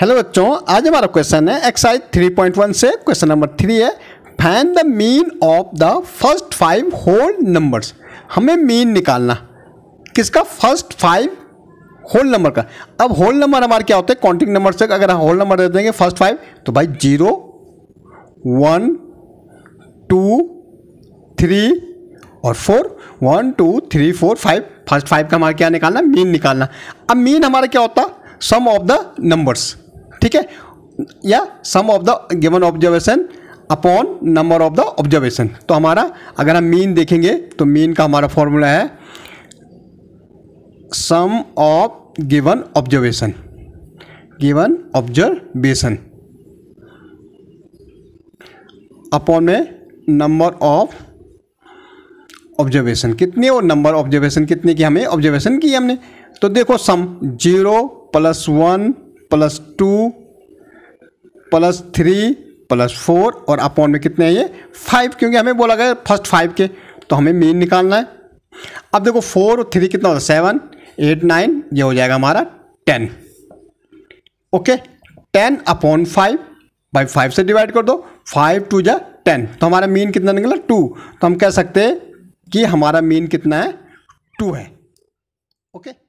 hello बच्चों आज हमारा क्वेश्चन है एक्साइज 3.1 से क्वेश्चन नंबर थ्री है find the mean of the first five whole numbers हमें मीन निकालना किसका फर्स्ट फाइव होल नंबर का अब होल नंबर हमारे क्या होते हैं कॉन्टिक नंबर से अगर हम होल नंबर दे देंगे फर्स्ट फाइव तो भाई जीरो वन टू थ्री और four one two three four five first five का हमारा क्या निकालना मीन निकालना अब मीन हमारा क्या होता सम ऑफ द नंबर्स ठीक है या sum of the given observation upon number of the observation तो हमारा अगर हम मीन देखेंगे तो मीन का हमारा फॉर्मूला है sum of given observation given observation upon में नंबर ऑफ ऑब्जर्वेशन कितने और नंबर ऑब्जर्वेशन कितने की हमें ऑब्जर्वेशन की हमने तो देखो sum zero plus one plus two plus three plus four और अपॉन में कितने हैं ये फाइव क्योंकि हमें बोला गया फर्स्ट फाइव के तो हमें मेन निकालना है अब देखो फोर और थ्री कितना होता है सेवन एट नाइन ये हो जाएगा हमारा ten okay ten upon five by five से डिवाइड कर दो फाइव टू जा टेन तो हमारा मीन कितना निकला टू तो हम कह सकते हैं कि हमारा मीन कितना है टू है ओके